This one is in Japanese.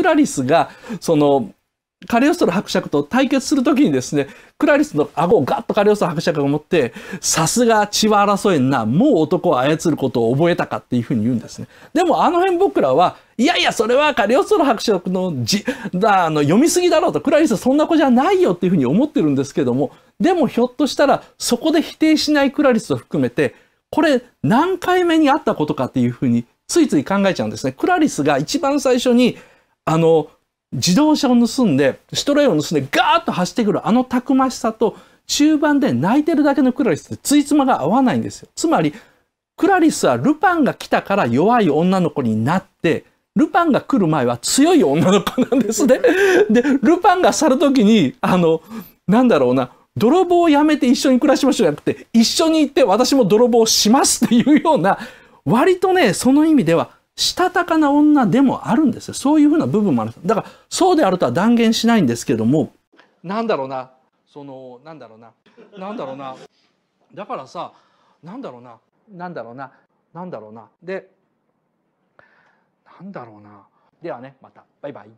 クラリスが、その、カリオストロ伯爵と対決するときにですね、クラリスの顎をガッとカリオストロ伯爵が持って、さすが血は争えんな、もう男を操ることを覚えたかっていうふうに言うんですね。でもあの辺僕らは、いやいや、それはカリオストロ伯爵のじだあの読みすぎだろうと、クラリスそんな子じゃないよっていうふうに思ってるんですけども、でもひょっとしたらそこで否定しないクラリスを含めて、これ何回目にあったことかっていうふうについつい考えちゃうんですね。クラリスが一番最初にあの自動車を盗んでシトレイを盗んでガーッと走ってくるあのたくましさと中盤で泣いてるだけのクラリスってついつまが合わないんですよ。つまりクラリスはルパンが来たから弱い女の子になってルパンが来る前は強い女の子なんですね。でルパンが去る時にあのなんだろうな泥棒をやめて一緒に暮らしましょうじゃなくて一緒に行って私も泥棒しますっていうような割とねその意味ではしたたかな女でもあるんですよ。そういうふうな部分もある。だからそうであるとは断言しないんですけれども、なんだろうな、その、なんだろうな、なんだろうな、だからさ、なんだろうな、なんだろうな、なんだろうな、で、なんだろうな、ではね、また、バイバイ。